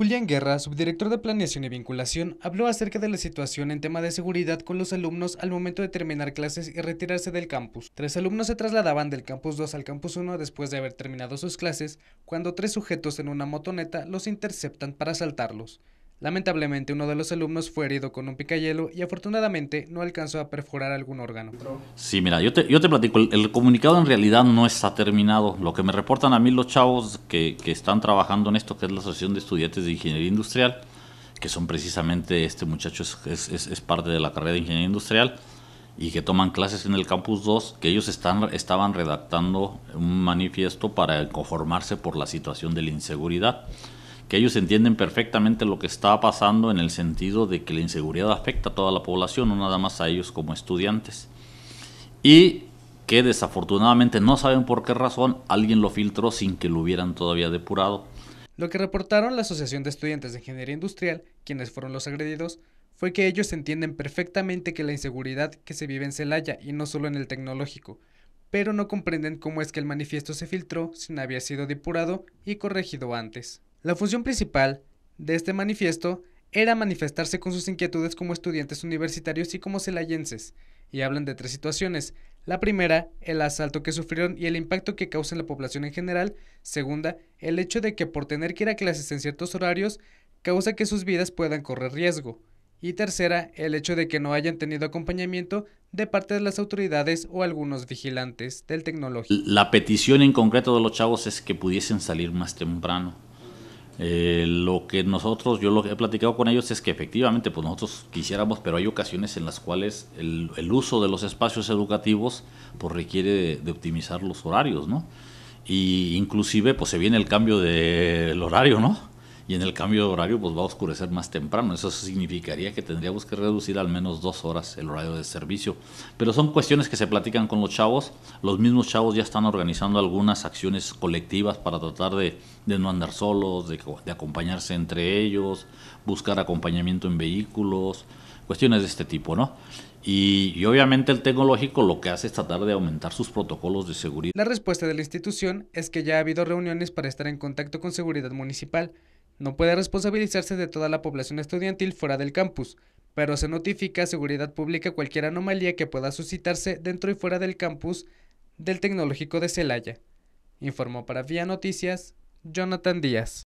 Julián Guerra, subdirector de Planeación y Vinculación, habló acerca de la situación en tema de seguridad con los alumnos al momento de terminar clases y retirarse del campus. Tres alumnos se trasladaban del campus 2 al campus 1 después de haber terminado sus clases, cuando tres sujetos en una motoneta los interceptan para asaltarlos. Lamentablemente uno de los alumnos fue herido con un picayelo y afortunadamente no alcanzó a perforar algún órgano. Sí, mira, yo te, yo te platico, el, comunicado en realidad no está terminado. Lo que me reportan a mí los chavos que, están trabajando en esto, que es la Asociación de Estudiantes de Ingeniería Industrial, que son precisamente, este muchacho es, parte de la carrera de Ingeniería Industrial, y que toman clases en el Campus 2, que ellos están, estaban redactando un manifiesto para conformarse por la situación de la inseguridad que ellos entienden perfectamente lo que está pasando en el sentido de que la inseguridad afecta a toda la población, no nada más a ellos como estudiantes. Y que desafortunadamente no saben por qué razón alguien lo filtró sin que lo hubieran todavía depurado. Lo que reportaron la Asociación de Estudiantes de Ingeniería Industrial, quienes fueron los agredidos, fue que ellos entienden perfectamente que la inseguridad que se vive en Celaya y no solo en el tecnológico, pero no comprenden cómo es que el manifiesto se filtró sin haber sido depurado y corregido antes. La función principal de este manifiesto era manifestarse con sus inquietudes como estudiantes universitarios y como celayenses, y hablan de tres situaciones. La primera, el asalto que sufrieron y el impacto que causa en la población en general. Segunda, el hecho de que por tener que ir a clases en ciertos horarios, causa que sus vidas puedan correr riesgo. Y tercera, el hecho de que no hayan tenido acompañamiento de parte de las autoridades o algunos vigilantes del tecnológico. La petición en concreto de los chavos es que pudiesen salir más temprano eh, lo que nosotros, yo lo he platicado con ellos es que efectivamente, pues nosotros quisiéramos, pero hay ocasiones en las cuales el, uso de los espacios educativos pues requiere de, optimizar los horarios, ¿no? Y inclusive pues se viene el cambio del de horario, ¿no? y en el cambio de horario pues va a oscurecer más temprano. Eso significaría que tendríamos que reducir al menos dos horas el horario de servicio. Pero son cuestiones que se platican con los chavos. Los mismos chavos ya están organizando algunas acciones colectivas para tratar de, de no andar solos, de, de acompañarse entre ellos, buscar acompañamiento en vehículos, cuestiones de este tipo, ¿no? Y, y, obviamente el tecnológico lo que hace es tratar de aumentar sus protocolos de seguridad. La respuesta de la institución es que ya ha habido reuniones para estar en contacto con seguridad municipal, no puede responsabilizarse de toda la población estudiantil fuera del campus, pero se notifica a Seguridad Pública cualquier anomalía que pueda suscitarse dentro y fuera del campus del Tecnológico de Celaya. Informó para Vía Noticias Jonathan Díaz.